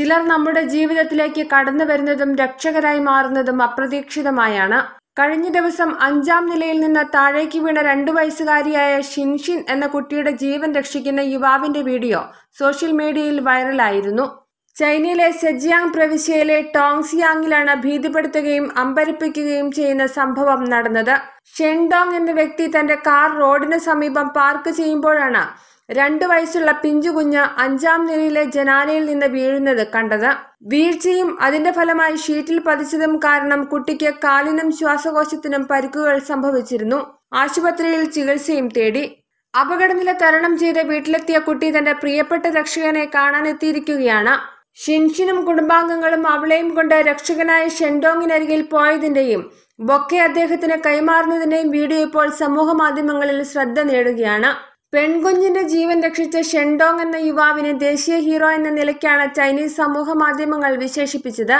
ചിലർ നമ്മുടെ ജീവിതത്തിലേക്ക് കടന്നു വരുന്നതും രക്ഷകരായി മാറുന്നതും അപ്രതീക്ഷിതമായാണ് കഴിഞ്ഞ ദിവസം അഞ്ചാം നിലയിൽ നിന്ന് താഴേക്ക് വീണ രണ്ടു വയസ്സുകാരിയായ ഷിൻഷിൻ എന്ന കുട്ടിയുടെ ജീവൻ രക്ഷിക്കുന്ന യുവാവിന്റെ വീഡിയോ സോഷ്യൽ മീഡിയയിൽ വൈറലായിരുന്നു ചൈനയിലെ സെജിയാങ് പ്രവിശ്യയിലെ ടോങ്സിയാങ്ങിലാണ് ഭീതിപ്പെടുത്തുകയും അമ്പരിപ്പിക്കുകയും ചെയ്യുന്ന സംഭവം നടന്നത് ഷെൻഡോങ് എന്ന വ്യക്തി തന്റെ കാർ റോഡിന് സമീപം പാർക്ക് ചെയ്യുമ്പോഴാണ് രണ്ടു വയസ്സുള്ള പിഞ്ചുകുഞ്ഞ് അഞ്ചാം നിലയിലെ ജനാലയിൽ നിന്ന് വീഴുന്നത് കണ്ടത് വീഴ്ചയും അതിന്റെ ഫലമായി ഷീറ്റിൽ പതിച്ചതും കാരണം കുട്ടിക്ക് കാലിനും ശ്വാസകോശത്തിനും പരിക്കുകൾ സംഭവിച്ചിരുന്നു ആശുപത്രിയിൽ ചികിത്സയും തേടി അപകടനില തരണം ചെയ്ത് വീട്ടിലെത്തിയ കുട്ടി തന്റെ പ്രിയപ്പെട്ട രക്ഷകനെ കാണാനെത്തിയിരിക്കുകയാണ് ഷിൻഷിനും കുടുംബാംഗങ്ങളും അവളെയും കൊണ്ട് രക്ഷകനായ ഷെൻഡോങ്ങിനരികിൽ പോയതിൻ്റെയും ബൊക്കെ അദ്ദേഹത്തിന് കൈമാറുന്നതിൻ്റെയും വീഡിയോ ഇപ്പോൾ സമൂഹ മാധ്യമങ്ങളിൽ ശ്രദ്ധ നേടുകയാണ് പെൺകുഞ്ഞിന്റെ ജീവൻ രക്ഷിച്ച ഷെൻഡോങ് എന്ന യുവാവിനെ ദേശീയ ഹീറോ എന്ന നിലയ്ക്കാണ് ചൈനീസ് സമൂഹ മാധ്യമങ്ങൾ വിശേഷിപ്പിച്ചത്